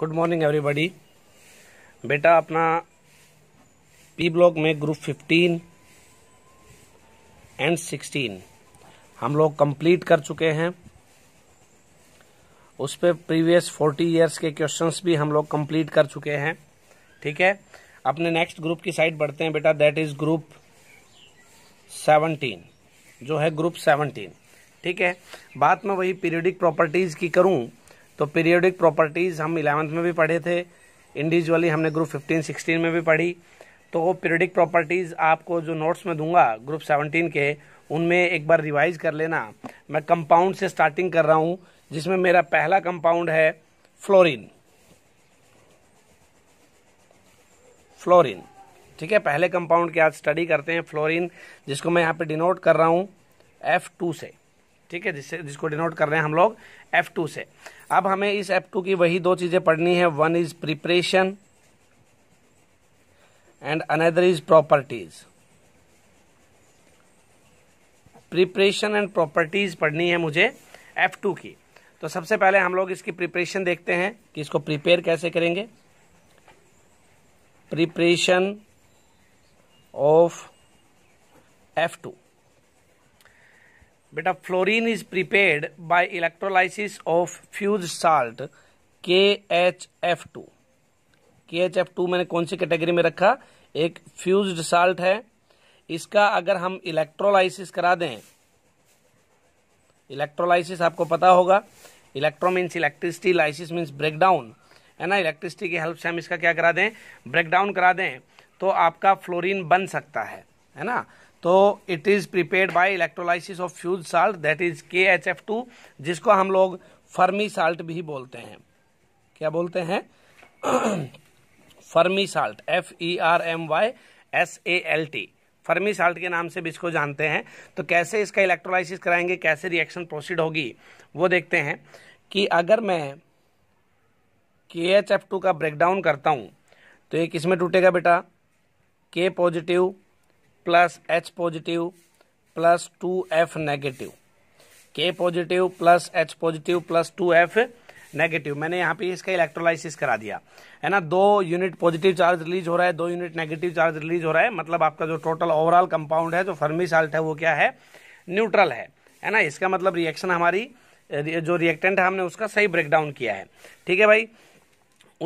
good morning everybody बेटा अपना P block में ग्रुप 15 एंड 16 हम लोग कंप्लीट कर चुके हैं उस पर प्रीवियस 40 इयर्स के क्वेश्चंस भी हम लोग कंप्लीट कर चुके हैं ठीक है अपने नेक्स्ट ग्रुप की साइड बढ़ते हैं बेटा दैट इज ग्रुप 17 जो है ग्रुप 17 ठीक है बात मैं वही पीरियडिक प्रॉपर्टीज की करूं तो पीरियोडिक प्रॉपर्टीज हम इलेवंथ में भी पढ़े थे इंडिविजुअली हमने ग्रुप फिफ्टीन सिक्सटीन में भी पढ़ी तो वो पीरियडिक प्रॉपर्टीज आपको जो नोट्स में दूंगा ग्रुप सेवनटीन के उनमें एक बार रिवाइज कर लेना मैं कंपाउंड से स्टार्टिंग कर रहा हूँ जिसमें मेरा पहला कंपाउंड है फ्लोरीन फ्लोरीन ठीक है पहले कंपाउंड के आज स्टडी करते हैं फ्लोरीन जिसको मैं यहाँ पे डिनोट कर रहा हूँ एफ टू से ठीक है जिससे जिसको डिनोट कर रहे हैं हम लोग F2 से अब हमें इस F2 की वही दो चीज़ें पढ़नी है one is preparation and another is properties preparation and properties पढ़नी है मुझे F2 की तो सबसे पहले हम लोग इसकी प्रिपरेशन देखते हैं कि इसको प्रिपेयर कैसे करेंगे प्रिपरेशन ऑफ F2 बेटा fluorine is prepared by electrolysis of fuse salt K H F two K H F two मैंने कौन सी कैटेगरी में रखा एक फ्यूज साल्ट है इसका अगर हम इलेक्ट्रोलाइसिस करा दें इलेक्ट्रोलाइसिस आपको पता होगा electro means electricity lysis means breakdown है ना इलेक्ट्रिसिटी की हेल्प से हम इसका क्या करा दें ब्रेकडाउन करा दें तो आपका फ्लोरीन बन सकता है है ना तो it is prepared by electrolysis of fuse salt that is K H F two जिसको हम लोग फर्मी साल्ट भी बोलते हैं क्या बोलते हैं fermi salt F E R M Y S A L T fermi salt के नाम से भी इसको जानते हैं तो कैसे इसका इलेक्ट्रोलाइसिस कराएंगे कैसे रिएक्शन प्रोसीड होगी वो देखते हैं कि अगर मैं के एच एफ टू का ब्रेकडाउन करता हूं तो ये किसमें टूटेगा बेटा K positive plus H positive plus two F negative K positive plus H positive plus two F negative मैंने यहाँ पे इसका इलेक्ट्रोलाइसिस करा दिया है ना दो यूनिट पॉजिटिव चार्ज रिलीज हो रहा है दो यूनिट नेगेटिव चार्ज रिलीज हो रहा है मतलब आपका जो टोटल ओवरऑल कंपाउंड है जो फर्मी साल्ट है वो क्या है न्यूट्रल है है ना इसका मतलब रिएक्शन हमारी जो रिएक्टेंट है हमने उसका सही ब्रेकडाउन किया है ठीक है भाई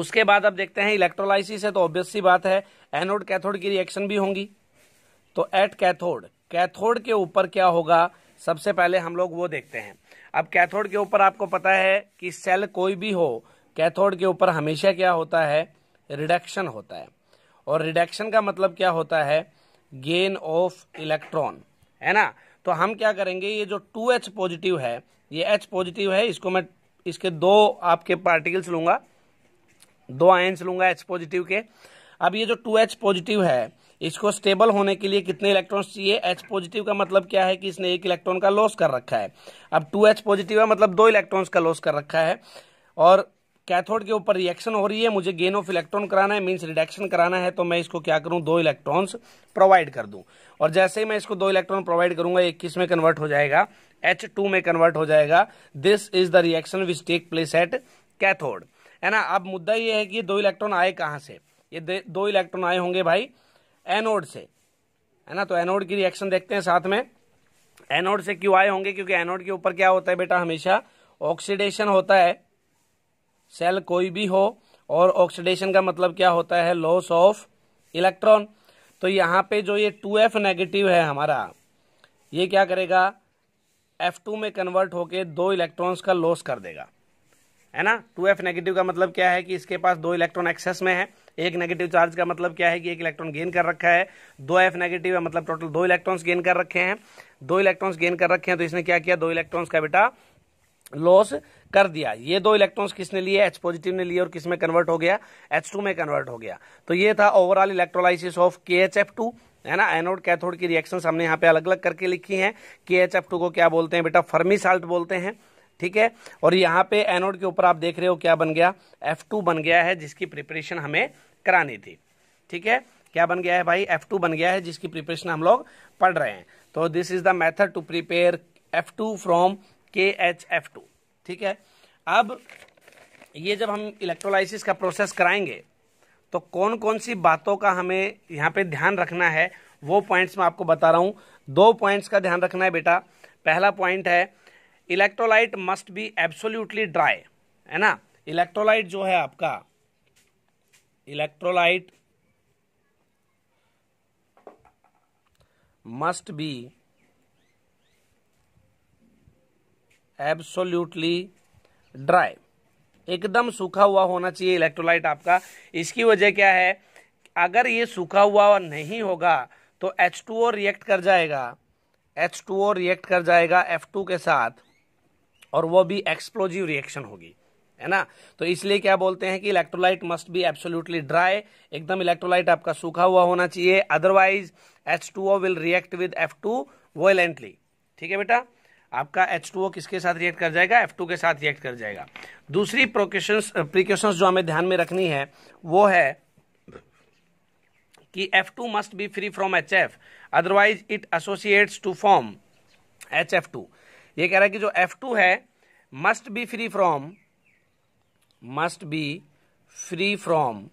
उसके बाद अब देखते हैं इलेक्ट्रोलाइसिस है तो ऑब्वियस सी बात है एनोड कैथोड की रिएक्शन भी होंगी तो एट कैथोड कैथोड के ऊपर क्या होगा सबसे पहले हम लोग वो देखते हैं अब कैथोड के ऊपर आपको पता है कि सेल कोई भी हो कैथोड के ऊपर हमेशा क्या होता है रिडक्शन होता है और रिडक्शन का मतलब क्या होता है गेन ऑफ इलेक्ट्रॉन है ना तो हम क्या करेंगे ये जो टू एच पॉजिटिव है ये एच पॉजिटिव है इसको मैं इसके दो आपके पार्टिकल्स लूंगा दो आय लूंगा एच पॉजिटिव के अब ये जो टू एच पॉजिटिव है इसको स्टेबल होने के लिए कितने इलेक्ट्रॉन्स चाहिए एच पॉजिटिव का मतलब क्या है कि इसने एक इलेक्ट्रॉन का लॉस कर रखा है अब टू एच पॉजिटिव है मतलब दो इलेक्ट्रॉन्स का लॉस कर रखा है और कैथोड के ऊपर रिएक्शन हो रही है मुझे गेन ऑफ इलेक्ट्रॉन कराना है मीन्स रिडक्शन कराना है तो मैं इसको क्या करूं दो इलेक्ट्रॉन्स प्रोवाइड कर दूं और जैसे ही मैं इसको दो इलेक्ट्रॉन प्रोवाइड करूंगा एक किस में कन्वर्ट हो जाएगा एच टू में कन्वर्ट हो जाएगा this is the reaction which take place at cathode है ना अब मुद्दा यह है कि दो इलेक्ट्रॉन आए कहाँ से ये दो इलेक्ट्रॉन आए होंगे भाई एनोड से है ना तो एनोड की रिएक्शन देखते हैं साथ में एनोड से क्यों आए होंगे क्योंकि एनोड के ऊपर क्या होता है बेटा हमेशा ऑक्सीडेशन होता है सेल कोई भी हो और ऑक्सीडेशन का मतलब क्या होता है लॉस ऑफ इलेक्ट्रॉन तो यहां पे जो ये टू एफ नेगेटिव है हमारा ये क्या करेगा एफ टू में कन्वर्ट होके दो इलेक्ट्रॉन्स का लॉस कर देगा है ना टू एफ नेगेटिव का मतलब क्या है कि इसके पास दो इलेक्ट्रॉन एक्सेस में है एक नेगेटिव चार्ज का मतलब क्या है कि एक इलेक्ट्रॉन गेन कर रखा है दो एफ नेगेटिव है मतलब टोटल दो इलेक्ट्रॉन्स गेन कर रखे हैं दो इलेक्ट्रॉन्स गेन कर रखे हैं तो इसने क्या किया दो इलेक्ट्रॉन्स का बेटा लॉस कर दिया ये दो इलेक्ट्रॉन्स किसने लिए एच पॉजिटिव ने लिए और किस में कन्वर्ट हो गया एच टू में कन्वर्ट हो गया तो ये था overall electrolysis of K H F two है ना एनोड कैथोड की रिएक्शन हमने यहाँ पे अलग अलग करके लिखी है के एच एफ टू को क्या बोलते हैं बेटा फर्मी साल्ट बोलते हैं ठीक है और यहाँ पे एनोड के ऊपर आप देख रहे हो क्या बन गया एफ टू बन गया है जिसकी प्रिपरेशन हमें करानी थी ठीक है क्या बन गया है भाई एफ टू बन गया है जिसकी प्रिपरेशन हम लोग पढ़ रहे हैं तो this is the method to prepare F two from K H F two ठीक है अब ये जब हम इलेक्ट्रोलाइसिस का प्रोसेस कराएंगे तो कौन कौन सी बातों का हमें यहाँ पे ध्यान रखना है वो पॉइंट्स मैं आपको बता रहा हूँ दो पॉइंट्स का ध्यान रखना है बेटा पहला पॉइंट है electrolyte must be absolutely dry है ना इलेक्ट्रोलाइट जो है आपका electrolyte must be absolutely dry एकदम सूखा हुआ होना चाहिए इलेक्ट्रोलाइट आपका इसकी वजह क्या है अगर ये सूखा हुआ नहीं होगा तो H2O रिएक्ट कर जाएगा H2O रिएक्ट कर जाएगा F2 के साथ और वो भी एक्सप्लोजिव रिएक्शन होगी है ना तो इसलिए क्या बोलते हैं कि electrolyte must be absolutely dry एकदम इलेक्ट्रोलाइट आपका सूखा हुआ होना चाहिए otherwise H two O will react with F two violently ठीक है बेटा आपका एच टू ओ किसके साथ रिएक्ट कर जाएगा एफ टू के साथ रिएक्ट कर जाएगा दूसरी प्रोकेशंस प्रिकॉशन जो हमें ध्यान में रखनी है वो है कि F two must be free from H F otherwise it associates to form H F two ये कह रहा है कि जो एफ टू है must be free from must be free from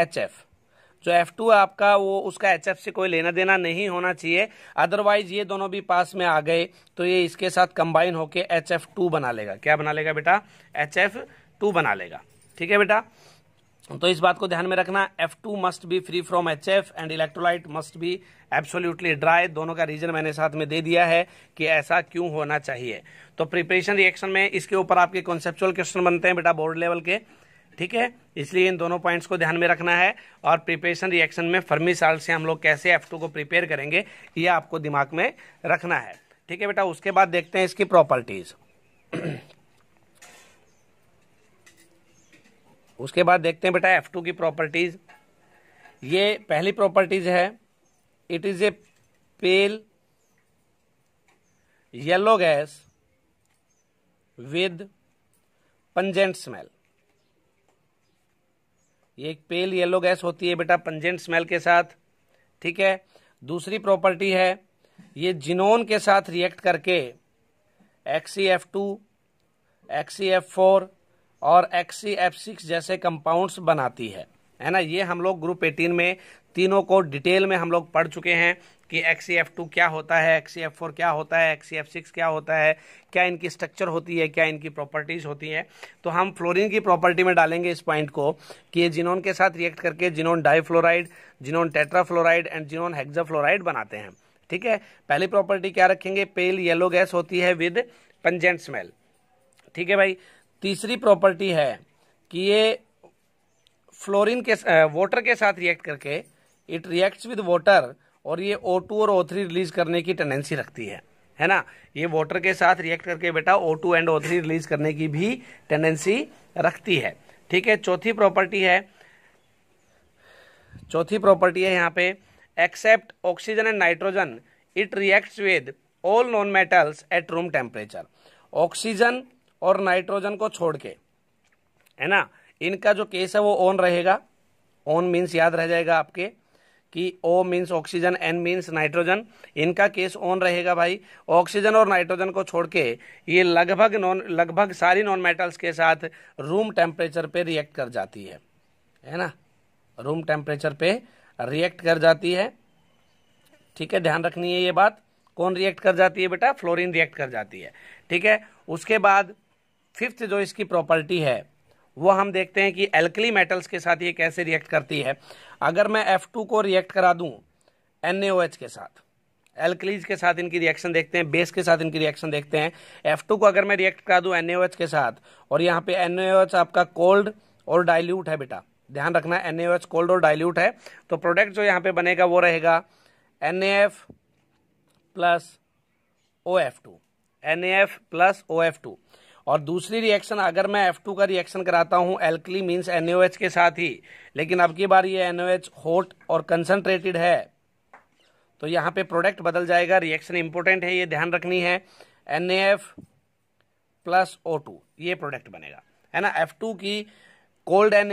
H F जो एफ टू है आपका वो उसका एच एफ से कोई लेना देना नहीं होना चाहिए अदरवाइज ये दोनों भी पास में आ गए तो ये इसके साथ कंबाइन होके एच एफ टू बना लेगा क्या बना लेगा बेटा एच एफ टू बना लेगा ठीक है बेटा तो इस बात को ध्यान में रखना F2 must be free from H F and electrolyte must be absolutely dry दोनों का रीजन मैंने साथ में दे दिया है कि ऐसा क्यों होना चाहिए तो प्रिपरेशन रिएक्शन में इसके ऊपर आपके कॉन्सेप्चुअल क्वेश्चन बनते हैं बेटा बोर्ड लेवल के ठीक है इसलिए इन दोनों पॉइंट्स को ध्यान में रखना है और प्रिपरेशन रिएक्शन में फर्मी साल से हम लोग कैसे एफ को प्रिपेयर करेंगे ये आपको दिमाग में रखना है ठीक है बेटा उसके बाद देखते हैं इसकी प्रॉपर्टीज़ उसके बाद देखते हैं बेटा एफ टू की प्रॉपर्टीज ये पहली प्रॉपर्टीज है it is a pale yellow gas with pungent smell ये एक पेल येलो गैस होती है बेटा पंजेंट स्मेल के साथ ठीक है दूसरी प्रॉपर्टी है ये जिनोन के साथ रिएक्ट करके X E F two X E F four और एक्सी एफ सिक्स जैसे कंपाउंड्स बनाती है है ना ये हम लोग ग्रुप एटीन में तीनों को डिटेल में हम लोग पढ़ चुके हैं कि एक्सी एफ टू क्या होता है एक्सी एफ फोर क्या होता है एक्सी एफ सिक्स क्या होता है क्या इनकी स्ट्रक्चर होती है क्या इनकी प्रॉपर्टीज़ होती हैं तो हम फ्लोरीन की प्रॉपर्टी में डालेंगे इस पॉइंट को कि ये जिनोन के साथ रिएक्ट करके xenon difluoride xenon tetrafluoride and xenon fluoride बनाते हैं ठीक है पहली प्रॉपर्टी क्या रखेंगे पेल येलो गैस होती है विद पंजेंट स्मेल ठीक है भाई तीसरी प्रॉपर्टी है कि ये फ्लोरीन के वाटर के साथ रिएक्ट करके इट रिएक्ट्स विद वाटर और ये O2 और O3 रिलीज करने की टेंडेंसी रखती है है ना ये वाटर के साथ रिएक्ट करके बेटा O2 एंड O3 रिलीज करने की भी टेंडेंसी रखती है ठीक है चौथी प्रॉपर्टी है चौथी प्रॉपर्टी है यहाँ पे except oxygen and nitrogen it reacts with all non metals at room temperature oxygen और नाइट्रोजन को छोड़ के है ना इनका जो केस है वो ऑन रहेगा ऑन मीन्स याद रह जाएगा आपके कि O means oxygen N means nitrogen इनका केस ऑन रहेगा भाई ऑक्सीजन और नाइट्रोजन को छोड़ के ये लगभग नॉन लगभग सारी नॉन मेटल्स के साथ रूम टेम्परेचर पे रिएक्ट कर जाती है है ना रूम टेम्परेचर पे रिएक्ट कर जाती है ठीक है ध्यान रखनी है ये बात कौन रिएक्ट कर जाती है बेटा फ्लोरिन रिएक्ट कर जाती है ठीक है उसके बाद फिफ्थ जो इसकी प्रॉपर्टी है वो हम देखते हैं कि एल्कली मेटल्स के साथ ये कैसे रिएक्ट करती है अगर मैं F2 को रिएक्ट करा दूं NaOH के साथ एल्कलीज के साथ इनकी रिएक्शन देखते हैं बेस के साथ इनकी रिएक्शन देखते हैं F2 को अगर मैं रिएक्ट करा दूं NaOH के साथ और यहाँ पे NaOH आपका कोल्ड और डाइल्यूट है बेटा ध्यान रखना NaOH कोल्ड और डायल्यूट है तो प्रोडक्ट जो यहाँ पे बनेगा वो रहेगा F plus A F plus two और दूसरी रिएक्शन अगर मैं एफ का रिएक्शन कराता हूं एल्कली मीन्स एन के साथ ही लेकिन अब की बार ये एन होट और कंसनट्रेटेड है तो यहाँ पे प्रोडक्ट बदल जाएगा रिएक्शन इंपोर्टेंट है ये ध्यान रखनी है N A plus O two ये प्रोडक्ट बनेगा है ना एफ टू की कोल्ड एन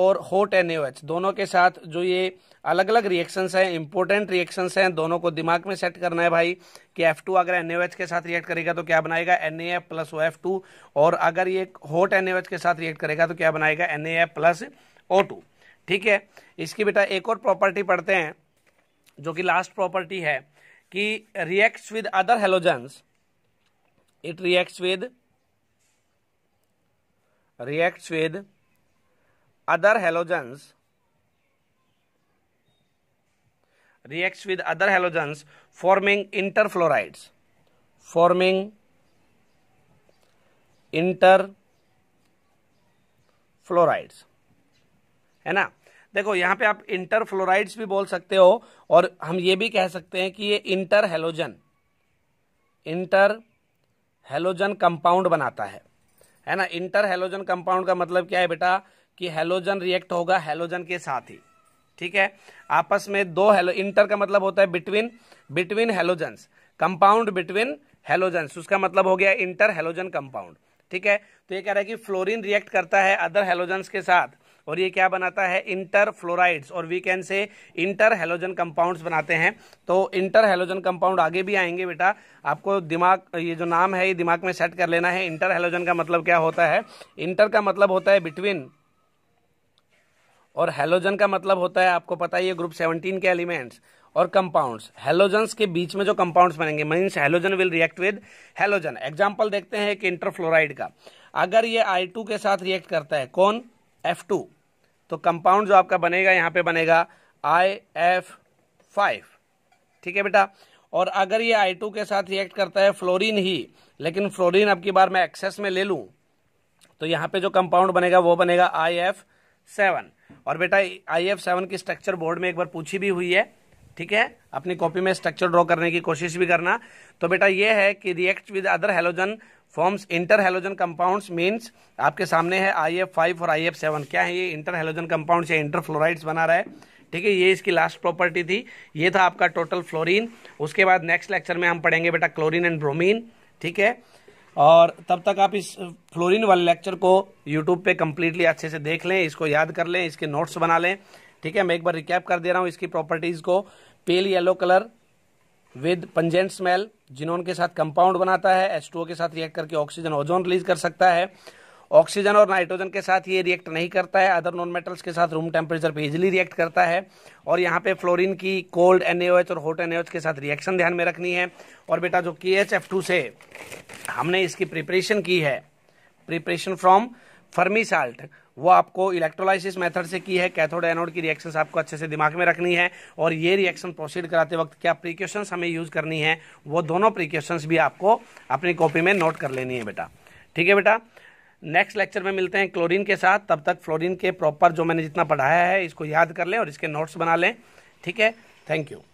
और हॉट एन दोनों के साथ जो ये अलग अलग रिएक्शंस हैं इंपॉर्टेंट रिएक्शंस हैं दोनों को दिमाग में सेट करना है भाई कि F2 अगर एन के साथ रिएक्ट करेगा तो क्या बनाएगा N A F plus O F two और अगर ये हॉट एन के साथ रिएक्ट करेगा तो क्या बनाएगा N A F plus O two ठीक है इसकी बेटा एक और प्रॉपर्टी पढ़ते हैं जो कि लास्ट प्रॉपर्टी है कि reacts with other halogens it reacts with reacts with other halogens reacts with other halogens forming interfluorides forming fluorides है ना देखो यहां पे आप इंटर फ्लोराइड्स भी बोल सकते हो और हम ये भी कह सकते हैं कि ये inter halogen inter halogen compound बनाता है है ना इंटर हेलोजन कंपाउंड का मतलब क्या है बेटा कि हेलोजन रिएक्ट होगा हेलोजन के साथ ही ठीक है आपस में दो हेलो इंटर का मतलब होता है between between halogen compound between halogens उसका मतलब हो गया इंटर हेलोजन कंपाउंड ठीक है तो ये कह रहा है कि फ्लोरीन रिएक्ट करता है अदर हेलोजन्स के साथ और ये क्या बनाता है इंटर फ्लोराइड्स और we can say inter halogen compounds बनाते हैं तो इंटर हेलोजन कंपाउंड आगे भी आएंगे बेटा आपको दिमाग ये जो नाम है ये दिमाग में सेट कर लेना है इंटर हेलोजन का मतलब क्या होता है इंटर का मतलब होता है बिटवीन और हेलोजन का मतलब होता है आपको पता है ग्रुप 17 के एलिमेंट्स और कंपाउंड्स हेलोजन के बीच में जो कंपाउंड्स बनेंगे means halogen will react with halogen example देखते हैं एक इंटरफ्लोराइड का अगर ये आई टू के साथ रिएक्ट करता है कौन एफ टू तो कंपाउंड जो आपका बनेगा यहाँ पे बनेगा आई एफ फाइव ठीक है बेटा और अगर ये आई टू के साथ रिएक्ट करता है फ्लोरीन ही लेकिन फ्लोरीन अब की बार मैं एक्सेस में ले लूँ तो यहाँ पे जो कंपाउंड बनेगा वो बनेगा आई एफ सेवन और बेटा आई एफ सेवन की स्ट्रक्चर बोर्ड में एक बार पूछी भी हुई है ठीक है अपनी कॉपी में स्ट्रक्चर ड्रॉ करने की कोशिश भी करना तो बेटा ये है कि react with other halogen forms inter halogen compounds means आपके सामने है आई एफ फाइव और आई एफ सेवन क्या है ये इंटर हेलोजन कंपाउंड या इंटर फ्लोराइड्स बना रहा है ठीक है ये इसकी लास्ट प्रॉपर्टी थी ये था आपका टोटल फ्लोरीन उसके बाद नेक्स्ट लेक्चर में हम पढ़ेंगे बेटा क्लोरीन एंड ब्रोमीन ठीक है और तब तक आप इस फ्लोरीन वाले लेक्चर को यूट्यूब पे कम्प्लीटली अच्छे से देख लें इसको याद कर लें इसके नोट्स बना लें ठीक है मैं एक बार रिकैप कर दे रहा हूँ इसकी प्रॉपर्टीज़ को pale yellow colour with pungent smell xenon के साथ कंपाउंड बनाता है एस के साथ रिएक्ट करके ऑक्सीजन ओजोन रिलीज कर सकता है ऑक्सीजन और नाइट्रोजन के साथ ये रिएक्ट नहीं करता है अदर नॉन मेटल्स के साथ रूम टेम्परेचर पे इजिली रिएक्ट करता है और यहाँ पे फ्लोरीन की कोल्ड एन और हॉट एन के साथ रिएक्शन ध्यान में रखनी है और बेटा जो के से हमने इसकी प्रिपरेशन की है प्रिपरेशन फ्रॉम फर्मी साल्ट वो आपको इलेक्ट्रोलाइसिस मेथड से की है कैथोड एनोड की रिएक्शन आपको अच्छे से दिमाग में रखनी है और ये रिएक्शन प्रोसीड कराते वक्त क्या प्रिक्यूशन हमें यूज करनी है वो दोनों प्रिक्यूशन भी आपको अपनी कॉपी में नोट कर लेनी है बेटा ठीक है बेटा नेक्स्ट लेक्चर में मिलते हैं क्लोरीन के साथ तब तक फ्लोरीन के प्रॉपर जो मैंने जितना पढ़ाया है इसको याद कर लें और इसके नोट्स बना लें ठीक है थैंक यू